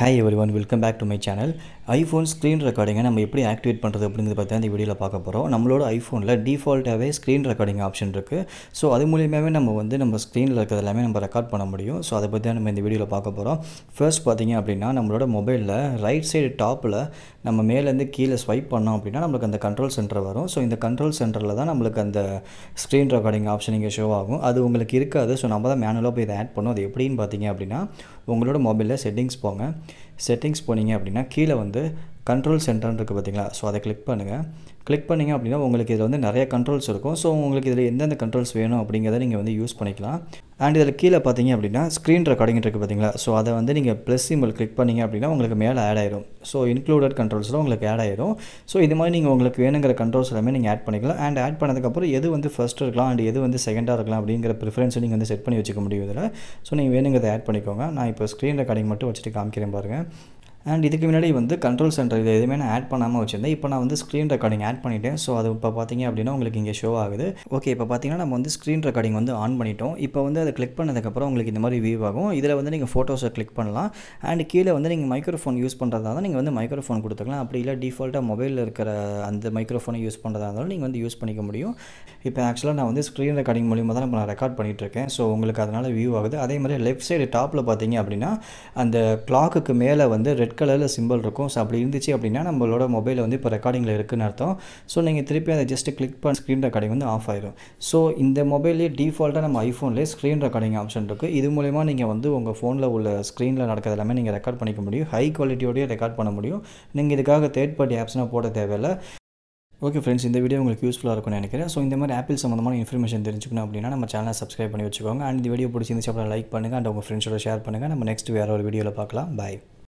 hi everyone welcome back to my channel iPhone screen ரெக்கார்டிங்கை நம்ம எப்படி activate பண்ணுறது அப்படிங்கிறது பற்றி அந்த வீடியோவில் பார்க்க போகிறோம் நம்மளோட ஐஃபோனில் டிஃபால்ட்டாகவே ஸ்க்ரீன் ரெக்கார்டிங் ஆப்ஷன் இருக்குது ஸோ அது மூலியமாகவே நம்ம வந்து நம்ம ஸ்க்ரீனில் இருக்கிறது எல்லாமே நம்ம ரெக்கார்ட் பண்ண முடியும் ஸோ அதை பற்றி நம்ம இந்த வீடியோவில் பார்க்க போகிறோம் ஃபர்ஸ்ட் பார்த்திங்க அப்படின்னா நம்மளோட மொபைலில் ரைட் சைடு டாப்பில் நம்ம மேலேருந்து கீழே ஸ்வைப் பண்ணோம் அப்படின்னா நம்மளுக்கு அந்த கண்ட்ரோல் சென்டர் வரும் ஸோ இந்த கண்ட்ரோல் சென்டரில் தான் நம்மளுக்கு அந்த ஸ்க்ரீன் ரெக்கார்டிங் ஆப்ஷன் இங்கே ஷோ ஆகும் அது உங்களுக்கு இருக்காது ஸோ நம்ம தான் மேனுவலாக போய் இதை ஆட் பண்ணோம் அது எப்படின்னு பார்த்திங்க அப்படின்னா உங்களோட மொபைலில் செட்டிங்ஸ் போங்க செட்டிங்ஸ் போனீங்க அப்படின்னா கீழே வந்து கண்ட்ரோல் சென்டர்னு இருக்குது பார்த்தீங்களா ஸோ அதை கிளிக் பண்ணுங்கள் கிளிக் பண்ணிங்க அப்படின்னா உங்களுக்கு இதில் வந்து நிறைய கண்ட்ரோல்ஸ் இருக்கும் ஸோ உங்களுக்கு இதில் எந்தெந்த கண்ட்ரோல்ஸ் வேணும் அப்படிங்கிறத நீங்கள் வந்து யூஸ் பண்ணிக்கலாம் அண்ட் இதில் கீழே பார்த்தீங்க அப்படின்னா ஸ்க்ரீன் ரெக்கார்டிங் இருக்குது பார்த்தீங்களா ஸோ அதை வந்து நீங்கள் ப்ளஸ் சிம்பிள் கிளிக் பண்ணிங்க அப்படின்னா உங்களுக்கு மேலே ஆட் ஆயிடும் ஸோ இன்க்ளூடட் கண்ட்ரோல்ஸில் உங்களுக்கு ஆட் ஆயிடும் ஸோ இது மாதிரி நீங்கள் உங்களுக்கு வேணுங்கிற கண்ட்ரோல்ஸ் எல்லாமே நீங்கள் ஆட் பண்ணிக்கலாம் அண்ட் ஆட் பண்ணதுக்கப்புறம் எது வந்து ஃபஸ்ட்டு இருக்கலாம் அண்ட் எது வந்து செகண்டாக இருக்கலாம் அப்படிங்கிற ப்ரிஃபரன்ஸை நீங்கள் வந்து செட் பண்ணி வச்சுக்க முடியும் இதில் ஸோ நீங்கள் வேணுங்கிறத ஆட் பண்ணிக்கோங்க நான் இப்போ ஸ்க்ரீன் ரெக்கார்டிங் மட்டும் வச்சுட்டு காமிக்கிறேன் பாருங்கள் அண்ட் இதுக்கு முன்னாடி வந்து கண்ட்ரோல் சென்டர் இது எதுவுமே நான் ஆட் பண்ணாமல் வச்சுருந்தேன் இப்போ நான் வந்து ஸ்க்ரீன் ரெக்கார்டிங் ஆட் பண்ணிட்டேன் ஸோ அது இப்போ பார்த்தீங்க அப்படின்னா உங்களுக்கு இங்கே ஷோ ஆகுது ஓகே இப்போ பார்த்தீங்கன்னா நம்ம வந்து ஸ்க்ரீன் ரெக்கார்டிங் வந்து ஆன் பண்ணிட்டோம் இப்போ வந்து அதை கிளிக் பண்ணதுக்கப்புறம் உங்களுக்கு இந்த மாதிரி வியூ ஆகும் இதில் வந்து நீங்கள் ஃபோட்டோஸை கிளிக் பண்ணலாம் அண்ட் கீழே வந்து நீங்கள் மைக்ரோஃபோன் யூஸ் பண்ணுறதா தான் நீங்கள் வந்து மைக்ரோஃபோன் கொடுத்துக்கலாம் அப்படி இல்லை டிஃபால்ட்டாக மொபைலில் இருக்கிற அந்த மைக்ரோஃபோனை யூஸ் பண்ணுறதா இருந்தாலும் நீங்கள் வந்து யூஸ் பண்ணிக்க முடியும் இப்போ ஆக்சுவலாக நான் வந்து ஸ்க்ரீன் ரெக்கார்டிங் மூலியமாக தான் இப்போ நான் ரெக்கார்ட் பண்ணிகிட்ருக்கேன் ஸோ உங்களுக்கு அதனால் வியூ ஆகுது அதே மாதிரி லெஃப்ட் சைடு டாப்பில் பார்த்தீங்க அப்படின்னா அந்த கிளாக்குக்கு மேலே வந்து ரெட் கலரில் சிம்பிள் இருக்கும் ஸோ அப்படி இருந்துச்சு அப்படின்னா நம்மளோட மொபைலில் வந்து இப்போ ரெக்கார்டிங்கில் இருக்குதுன்னு அர்த்தம் ஸோ நீங்கள் திருப்பி அதை ஜஸ்ட் கிளிக் பண்ண ஸ்க்ரீன் ரெக்கார்டிங் வந்து ஆஃப் ஆயிடும் ஸோ இந்த மொபைல்லே டிஃபால்ட்டாக நம்ம ஐஃபோன்லேயே ஸ்க்ரீன் ரெக்கார்டிங் ஆப்ஷன் இருக்குது இது மூலிமா நீங்கள் வந்து உங்கள் ஃபோனில் உள்ள ஸ்க்ரீனில் நடக்கிறது எல்லாமே நீங்கள் ரெக்கார்ட் பண்ணிக்க முடியும் ஹை குவாலிட்டியோடய ரெக்கார்ட் பண்ண முடியும் நீங்கள் இதுக்காக தேர்ட் பார்ட்டி ஆப்ஸ்னால் போட தேவையில்லை ஓகே ஃப்ரெண்ட்ஸ் இந்த வீடியோ உங்களுக்கு யூஸ்ஃபுல்லாக இருக்கும்னு நினைக்கிறேன் ஸோ இந்த மாதிரி ஆப்பிள் சம்மந்தமான இன்ஃபர்மேஷன் தெரிஞ்சுக்கணும் அப்படின்னா நம்ம சேனலை சப்ஸ்கிரைப் பண்ணி வச்சுக்கோங்க அண்ட் இந்த வீடியோ பிடிச்சிருந்துச்சு அப்புறம் லைக் பண்ணுங்கள் அண்ட் உங்கள் ஃப்ரெண்ட்ஸோட ஷேர் பண்ணுங்கள் நம்ம நெக்ஸ்ட் வேறு ஒரு வீடியோவில் பார்க்கலாம் பாய்